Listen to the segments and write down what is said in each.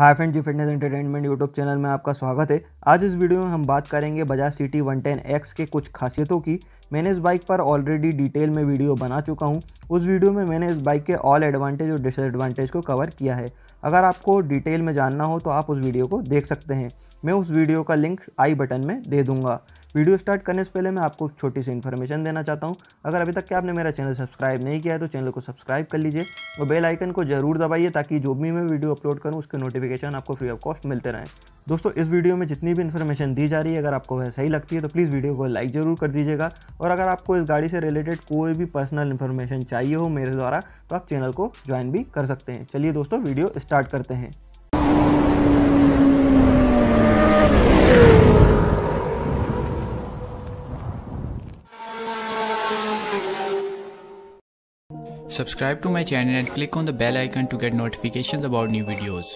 High friend G fitness entertainment YouTube channel में आपका स्वागत है आज इस वीडियो में हम बात करेंगे Bajaj C T one ten X के कुछ खासियतों की मैंने इस बाइक पर ऑलरेडी डिटेल में वीडियो बना चुका हूं उस वीडियो में मैंने इस बाइक के ऑल एडवांटेज और डिसएडवांटेज को कवर किया है अगर आपको डिटेल में जानना हो तो आप उस वीडियो को देख सकते हैं मैं उस वीडियो का लिंक आई बटन में दे दूँगा वीडियो स्टार्ट करने से पहले मैं आपको छोटी सी इन्फॉर्मेशन देना चाहता हूँ अगर अभी तक के आपने मेरा चैनल सब्सक्राइब नहीं किया है तो चैनल को सब्सक्राइब कर लीजिए और बेल आइकन को जरूर दबाइए ताकि जो भी मैं वीडियो अपलोड करूँ उसके नोटिफिकेशन आपको फ्री ऑफ कॉस्ट मिलते रहें दोस्तों इस वीडियो में जितनी भी इन्फॉर्मेशन दी जा रही है अगर आपको वह सही लगती है तो प्लीज़ वीडियो को लाइक ज़रूर कर दीजिएगा और अगर आपको इस गाड़ी से रिलेटेड कोई भी पर्सनल इन्फॉर्मेशन चाहिए हो मेरे द्वारा तो आप चैनल को ज्वाइन भी कर सकते हैं चलिए दोस्तों वीडियो स्टार्ट करते हैं Subscribe to my channel and click on the bell icon to get notifications about new videos.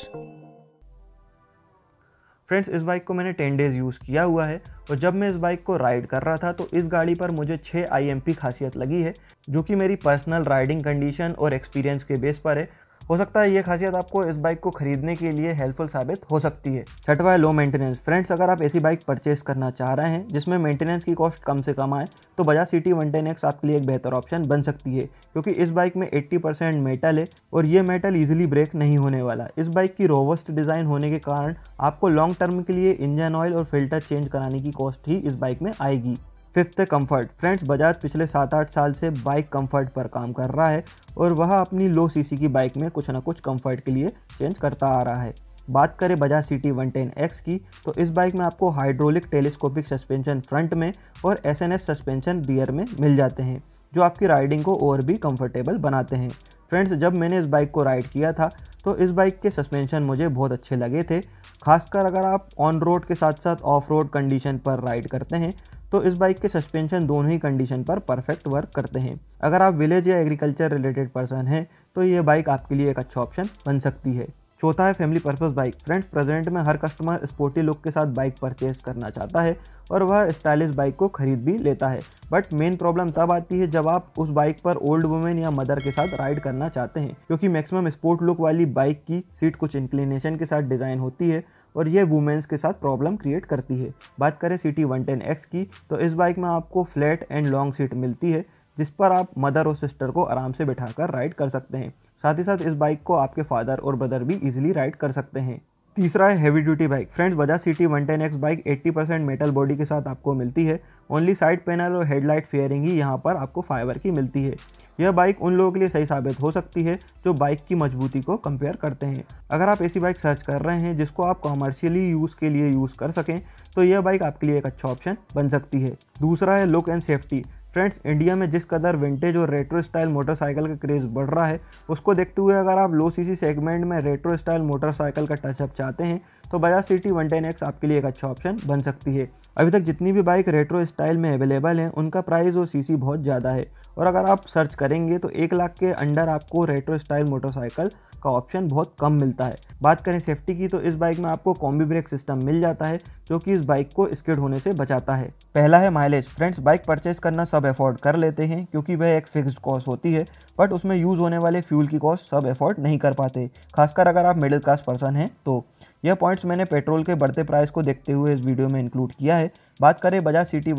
Friends इस बाइक को मैंने 10 डेज़ यूज़ किया हुआ है और जब मैं इस बाइक को राइड कर रहा था तो इस गाड़ी पर मुझे 6 आई खासियत लगी है जो कि मेरी पर्सनल राइडिंग कंडीशन और एक्सपीरियंस के बेस पर है हो सकता है ये खासियत आपको इस बाइक को खरीदने के लिए हेल्पफुल साबित हो सकती है छठवा है लो मेंटेनेंस फ्रेंड्स अगर आप ऐसी बाइक परचेस करना चाह रहे हैं जिसमें मेंटेनेंस की कॉस्ट कम से कम आए तो Bajaj C T one ten X आपके लिए एक बेहतर ऑप्शन बन सकती है क्योंकि इस बाइक में 80% मेटल है और ये मेटल ईजिली ब्रेक नहीं होने वाला इस बाइक की रोबस्ट डिज़ाइन होने के कारण आपको लॉन्ग टर्म के लिए इंजन ऑयल और फिल्टर चेंज कराने की कॉस्ट ही इस बाइक में आएगी फिफ्थ कंफर्ट फ्रेंड्स बजाज पिछले सात आठ साल से बाइक कंफर्ट पर काम कर रहा है और वह अपनी लो सीसी की बाइक में कुछ ना कुछ कंफर्ट के लिए चेंज करता आ रहा है बात करें Bajaj C T one ten X की तो इस बाइक में आपको हाइड्रोलिक टेलीस्कोपिक सस्पेंशन फ्रंट में और S N S suspension rear में मिल जाते हैं जो आपकी राइडिंग को और भी कंफर्टेबल बनाते हैं फ्रेंड्स जब मैंने इस बाइक को राइड किया था तो इस बाइक के सस्पेंशन मुझे बहुत अच्छे लगे थे खासकर अगर आप ऑन रोड के साथ साथ ऑफ रोड कंडीशन पर राइड करते हैं तो इस बाइक के सस्पेंशन दोनों ही कंडीशन पर परफेक्ट वर्क करते हैं अगर आप विलेज या एग्रीकल्चर रिलेटेड पर्सन हैं तो ये बाइक आपके लिए एक अच्छा ऑप्शन बन सकती है चौथा है family purpose bike friends present में हर कस्टमर स्पोर्टी लुक के साथ बाइक परचेज करना चाहता है और वह स्टाइलिश बाइक को खरीद भी लेता है बट मेन प्रॉब्लम तब आती है जब आप उस बाइक पर ओल्ड वुमेन या मदर के साथ राइड करना चाहते हैं क्योंकि मैक्सिमम स्पोर्ट लुक वाली बाइक की सीट कुछ इंक्लिनेशन के साथ डिज़ाइन होती है और ये वुमेंस के साथ प्रॉब्लम क्रिएट करती है बात करें C T one ten X की तो इस बाइक में आपको फ्लैट एंड लॉन्ग सीट मिलती है जिस पर आप मदर और सिस्टर को आराम से बैठाकर राइड कर सकते हैं साथ ही साथ इस बाइक को आपके फादर और ब्रदर भी इजीली राइड कर सकते हैं तीसरा है heavy duty bike friends Bajaj C T one ten X bike eighty percent metal body के साथ आपको मिलती है ओनली साइड पैनल और हेडलाइट फेयरिंग ही यहाँ पर आपको फाइबर की मिलती है यह बाइक उन लोगों के लिए सही साबित हो सकती है जो बाइक की मजबूती को कंपेयर करते हैं अगर आप ऐसी बाइक सर्च कर रहे हैं जिसको आप कॉमर्शियली यूज़ के लिए यूज़ कर सकें तो यह बाइक आपके लिए एक अच्छा ऑप्शन बन सकती है दूसरा है look and safety friends India में जिस कदर विंटेज और रेट्रो स्टाइल मोटरसाइकिल का क्रेज़ बढ़ रहा है उसको देखते हुए अगर आप लो सीसी सेगमेंट में रेट्रो स्टाइल मोटरसाइकिल का टचअप चाहते हैं तो Bajaj C T one ten X आपके लिए एक अच्छा ऑप्शन बन सकती है अभी तक जितनी भी बाइक रेट्रो स्टाइल में अवेलेबल हैं उनका प्राइस और सीसी बहुत ज़्यादा है और अगर आप सर्च करेंगे तो एक लाख के अंडर आपको रेट्रो स्टाइल मोटरसाइकिल का ऑप्शन बहुत कम मिलता है बात करें सेफ्टी की तो इस बाइक में आपको कॉम्बी ब्रेक सिस्टम मिल जाता है जो कि इस बाइक को स्किड होने से बचाता है पहला है माइलेज फ्रेंड्स बाइक परचेज करना सब अफोर्ड कर लेते हैं क्योंकि वह एक फिक्स्ड कॉस्ट होती है बट उसमें यूज़ होने वाले फ्यूल की कॉस्ट सब अफोर्ड नहीं कर पाते खासकर अगर आप मिडिल क्लास पर्सन हैं तो यह पॉइंट्स मैंने पेट्रोल के बढ़ते प्राइस को देखते हुए इस वीडियो में इंक्लूड किया है बात करें बजाज सी टी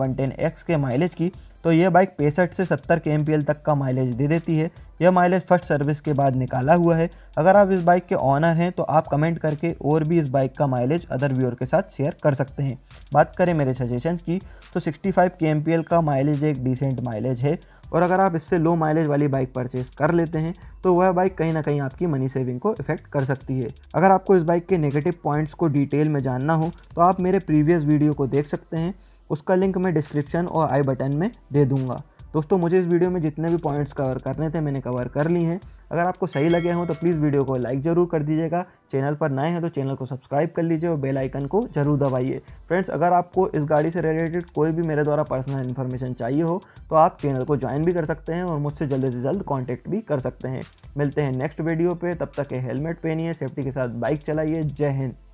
के माइलेज की तो यह बाइक पैंसठ से 70 के तक का माइलेज दे देती है यह माइलेज फर्स्ट सर्विस के बाद निकाला हुआ है अगर आप इस बाइक के ऑनर हैं तो आप कमेंट करके और भी इस बाइक का माइलेज अदर व्यूअर के साथ शेयर कर सकते हैं बात करें मेरे सजेशन की तो 65 फाइव के का माइलेज एक डिसेंट माइलेज है और अगर आप इससे लो माइलेज वाली बाइक परचेस कर लेते हैं तो वह बाइक कहीं ना कहीं आपकी मनी सेविंग को इफेक्ट कर सकती है अगर आपको इस बाइक के नेगेटिव पॉइंट्स को डिटेल में जानना हो तो आप मेरे प्रीवियस वीडियो को देख सकते हैं उसका लिंक मैं डिस्क्रिप्शन और आई बटन में दे दूँगा दोस्तों मुझे इस वीडियो में जितने भी पॉइंट्स कवर करने थे मैंने कवर कर लिए हैं अगर आपको सही लगे हों तो प्लीज़ वीडियो को लाइक ज़रूर कर दीजिएगा चैनल पर नए हैं तो चैनल को सब्सक्राइब कर लीजिए और बेल आइकन को जरूर दबाइए फ्रेंड्स अगर आपको इस गाड़ी से रिलेटेड कोई भी मेरे द्वारा पर्सनल इन्फॉर्मेशन चाहिए हो तो आप चैनल को ज्वाइन भी कर सकते हैं और मुझसे जल्द से जल्द कॉन्टैक्ट भी कर सकते हैं मिलते हैं नेक्स्ट वीडियो पर तब तक हेलमेट पहनिए सेफ्टी के साथ बाइक चलाइए जय हिंद